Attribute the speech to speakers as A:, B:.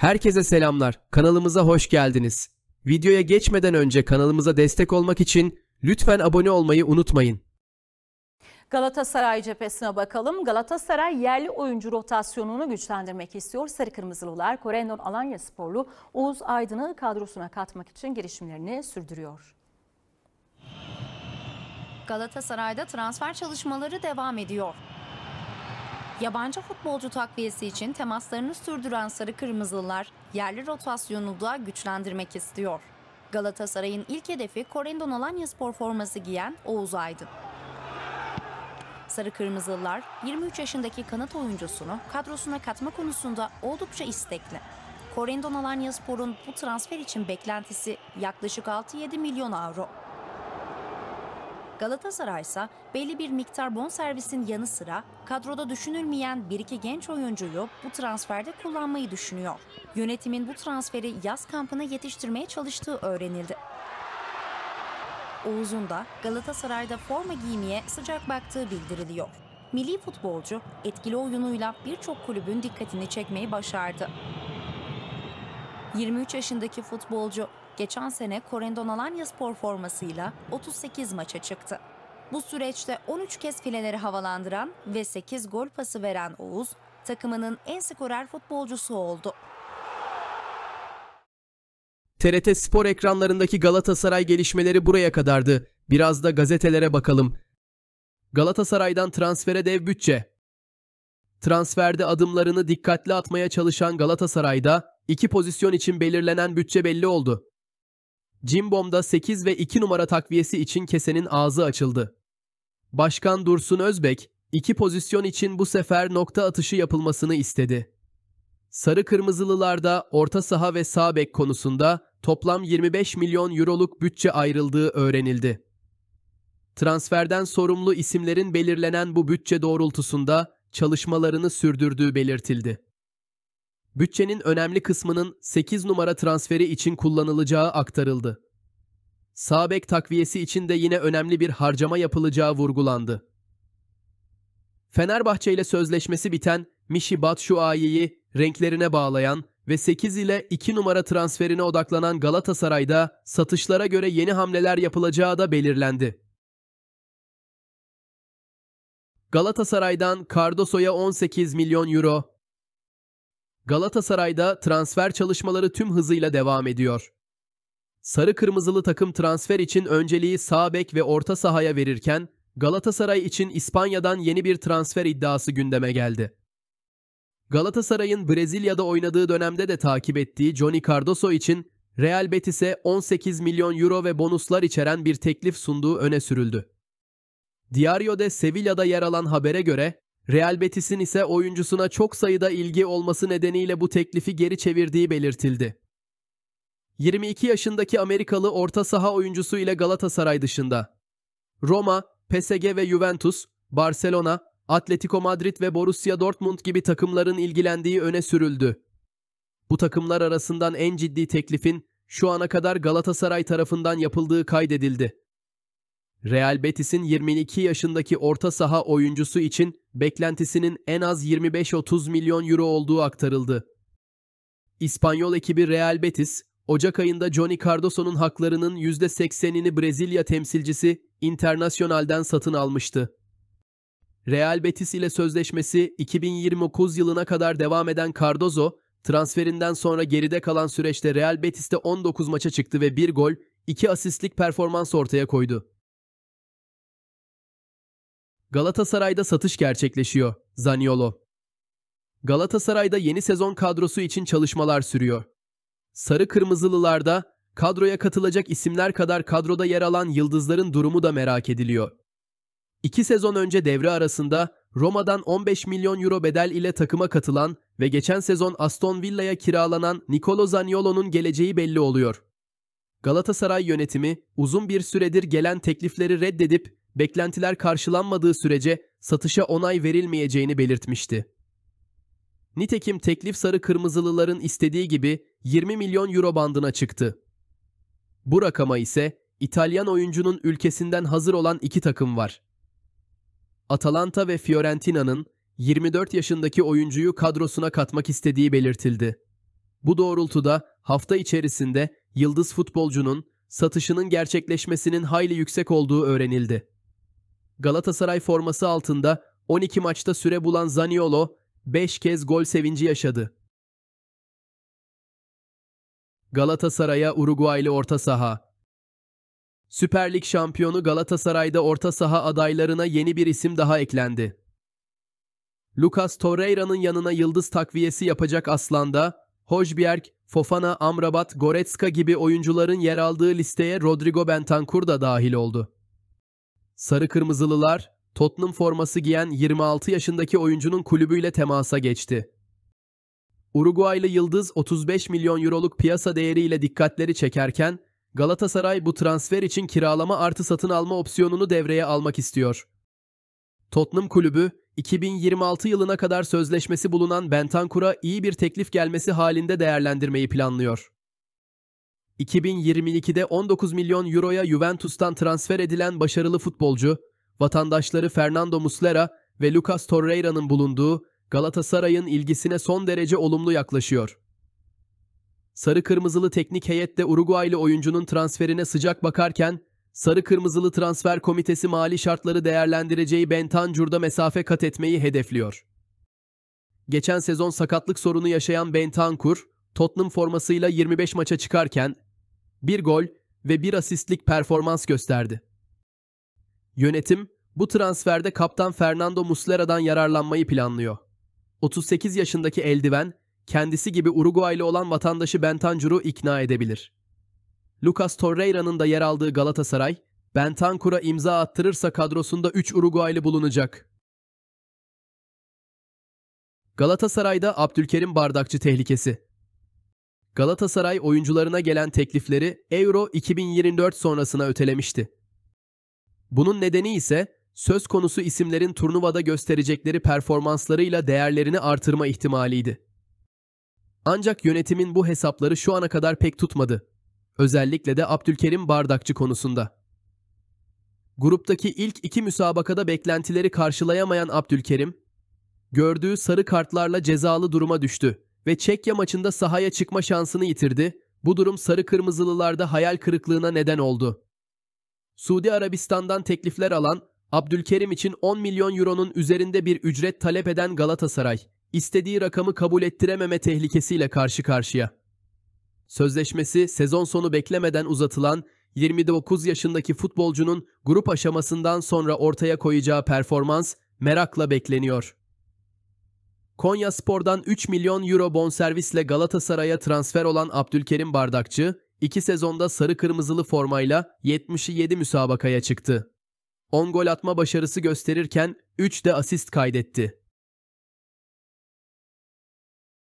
A: Herkese selamlar. Kanalımıza hoş geldiniz. Videoya geçmeden önce kanalımıza destek olmak için lütfen abone olmayı unutmayın.
B: Galatasaray cephesine bakalım. Galatasaray yerli oyuncu rotasyonunu güçlendirmek istiyor. Sarı Kırmızılılar Korendon Alanya sporlu Oğuz Aydın'ı kadrosuna katmak için girişimlerini sürdürüyor. Galatasaray'da transfer çalışmaları devam ediyor. Yabancı futbolcu takviyesi için temaslarını sürdüren Sarı Kırmızılılar yerli rotasyonu da güçlendirmek istiyor. Galatasaray'ın ilk hedefi Korendon Alanya spor forması giyen Oğuz Aydın. Sarı Kırmızılılar 23 yaşındaki kanat oyuncusunu kadrosuna katma konusunda oldukça istekli. Korendon Alanya Spor'un bu transfer için beklentisi yaklaşık 6-7 milyon avro. Galatasaray ise belli bir miktar bonservisin yanı sıra kadroda düşünülmeyen bir iki genç oyuncuyu bu transferde kullanmayı düşünüyor. Yönetimin bu transferi yaz kampına yetiştirmeye çalıştığı öğrenildi. Oğuz'un da Galatasaray'da forma giymeye sıcak baktığı bildiriliyor. Milli futbolcu etkili oyunuyla birçok kulübün dikkatini çekmeyi başardı. 23 yaşındaki futbolcu geçen sene Korendon Alanya spor formasıyla 38 maça çıktı. Bu süreçte 13 kez fileleri havalandıran ve 8 gol pası veren Oğuz, takımının en skorer futbolcusu oldu.
A: TRT spor ekranlarındaki Galatasaray gelişmeleri buraya kadardı. Biraz da gazetelere bakalım. Galatasaray'dan transfere dev bütçe. Transferde adımlarını dikkatli atmaya çalışan Galatasaray'da iki pozisyon için belirlenen bütçe belli oldu. Cimbom'da 8 ve 2 numara takviyesi için kesenin ağzı açıldı. Başkan Dursun Özbek, iki pozisyon için bu sefer nokta atışı yapılmasını istedi. Sarı Kırmızılılarda orta saha ve sağ bek konusunda toplam 25 milyon euroluk bütçe ayrıldığı öğrenildi. Transferden sorumlu isimlerin belirlenen bu bütçe doğrultusunda çalışmalarını sürdürdüğü belirtildi. Bütçenin önemli kısmının 8 numara transferi için kullanılacağı aktarıldı. Sabek takviyesi için de yine önemli bir harcama yapılacağı vurgulandı. Fenerbahçe ile sözleşmesi biten Mişi Batshuayi'yi renklerine bağlayan ve 8 ile 2 numara transferine odaklanan Galatasaray'da satışlara göre yeni hamleler yapılacağı da belirlendi. Galatasaray'dan Cardoso'ya 18 milyon euro, Galatasaray'da transfer çalışmaları tüm hızıyla devam ediyor. Sarı kırmızılı takım transfer için önceliği sağ bek ve orta sahaya verirken Galatasaray için İspanya'dan yeni bir transfer iddiası gündeme geldi. Galatasaray'ın Brezilya'da oynadığı dönemde de takip ettiği Johnny Cardoso için Real Betis'e 18 milyon euro ve bonuslar içeren bir teklif sunduğu öne sürüldü. Diario de Sevilla'da yer alan habere göre Real Betis'in ise oyuncusuna çok sayıda ilgi olması nedeniyle bu teklifi geri çevirdiği belirtildi. 22 yaşındaki Amerikalı orta saha oyuncusu ile Galatasaray dışında. Roma, PSG ve Juventus, Barcelona, Atletico Madrid ve Borussia Dortmund gibi takımların ilgilendiği öne sürüldü. Bu takımlar arasından en ciddi teklifin şu ana kadar Galatasaray tarafından yapıldığı kaydedildi. Real Betis'in 22 yaşındaki orta saha oyuncusu için beklentisinin en az 25-30 milyon euro olduğu aktarıldı. İspanyol ekibi Real Betis, Ocak ayında Johnny Cardoso'nun haklarının %80'ini Brezilya temsilcisi Internacional'den satın almıştı. Real Betis ile sözleşmesi 2029 yılına kadar devam eden Cardozo, transferinden sonra geride kalan süreçte Real Betis'te 19 maça çıktı ve 1 gol, 2 asistlik performans ortaya koydu. Galatasaray'da satış gerçekleşiyor. Zaniolo. Galatasaray'da yeni sezon kadrosu için çalışmalar sürüyor. Sarı Kırmızılılarda kadroya katılacak isimler kadar kadroda yer alan yıldızların durumu da merak ediliyor. İki sezon önce devre arasında Roma'dan 15 milyon euro bedel ile takıma katılan ve geçen sezon Aston Villa'ya kiralanan Nicolo Zaniolo'nun geleceği belli oluyor. Galatasaray yönetimi uzun bir süredir gelen teklifleri reddedip beklentiler karşılanmadığı sürece satışa onay verilmeyeceğini belirtmişti. Nitekim teklif sarı kırmızılıların istediği gibi 20 milyon euro bandına çıktı. Bu rakama ise İtalyan oyuncunun ülkesinden hazır olan iki takım var. Atalanta ve Fiorentina'nın 24 yaşındaki oyuncuyu kadrosuna katmak istediği belirtildi. Bu doğrultuda hafta içerisinde yıldız futbolcunun satışının gerçekleşmesinin hayli yüksek olduğu öğrenildi. Galatasaray forması altında 12 maçta süre bulan Zaniolo 5 kez gol sevinci yaşadı. Galatasaray'a Uruguaylı orta saha. Süper Lig şampiyonu Galatasaray'da orta saha adaylarına yeni bir isim daha eklendi. Lucas Torreira'nın yanına yıldız takviyesi yapacak Aslan'da, Hojbjerg, Fofana, Amrabat, Goretzka gibi oyuncuların yer aldığı listeye Rodrigo Bentancur da dahil oldu. Sarı Kırmızılılar, Tottenham forması giyen 26 yaşındaki oyuncunun kulübüyle temasa geçti. Uruguaylı Yıldız 35 milyon euroluk piyasa değeriyle dikkatleri çekerken Galatasaray bu transfer için kiralama artı satın alma opsiyonunu devreye almak istiyor. Tottenham kulübü 2026 yılına kadar sözleşmesi bulunan Bentancura iyi bir teklif gelmesi halinde değerlendirmeyi planlıyor. 2022'de 19 milyon euroya Juventus'tan transfer edilen başarılı futbolcu, vatandaşları Fernando Muslera ve Lucas Torreira'nın bulunduğu Galatasaray'ın ilgisine son derece olumlu yaklaşıyor. Sarı kırmızılı teknik heyet de Uruguaylı oyuncunun transferine sıcak bakarken, Sarı Kırmızılı Transfer Komitesi mali şartları değerlendireceği Bentancur'da mesafe kat etmeyi hedefliyor. Geçen sezon sakatlık sorunu yaşayan Bentancur, Tottenham formasıyla 25 maça çıkarken bir gol ve bir asistlik performans gösterdi. Yönetim bu transferde kaptan Fernando Muslera'dan yararlanmayı planlıyor. 38 yaşındaki eldiven kendisi gibi Uruguaylı olan vatandaşı Bentancur'u ikna edebilir. Lucas Torreira'nın da yer aldığı Galatasaray, Bentancur'a imza attırırsa kadrosunda 3 Uruguaylı bulunacak. Galatasaray'da Abdülkerim Bardakçı tehlikesi. Galatasaray oyuncularına gelen teklifleri Euro 2024 sonrasına ötelemişti. Bunun nedeni ise söz konusu isimlerin turnuvada gösterecekleri performanslarıyla değerlerini artırma ihtimaliydi. Ancak yönetimin bu hesapları şu ana kadar pek tutmadı. Özellikle de Abdülkerim Bardakçı konusunda. Gruptaki ilk iki müsabakada beklentileri karşılayamayan Abdülkerim, gördüğü sarı kartlarla cezalı duruma düştü ve Çekya maçında sahaya çıkma şansını yitirdi. Bu durum sarı kırmızılılarda hayal kırıklığına neden oldu. Suudi Arabistan'dan teklifler alan, Abdülkerim için 10 milyon euronun üzerinde bir ücret talep eden Galatasaray, istediği rakamı kabul ettirememe tehlikesiyle karşı karşıya. Sözleşmesi sezon sonu beklemeden uzatılan 29 yaşındaki futbolcunun grup aşamasından sonra ortaya koyacağı performans merakla bekleniyor. Konya Spor'dan 3 milyon euro bonservisle Galatasaray'a transfer olan Abdülkerim Bardakçı, iki sezonda sarı kırmızılı formayla 77 müsabakaya çıktı. 10 gol atma başarısı gösterirken 3 de asist kaydetti.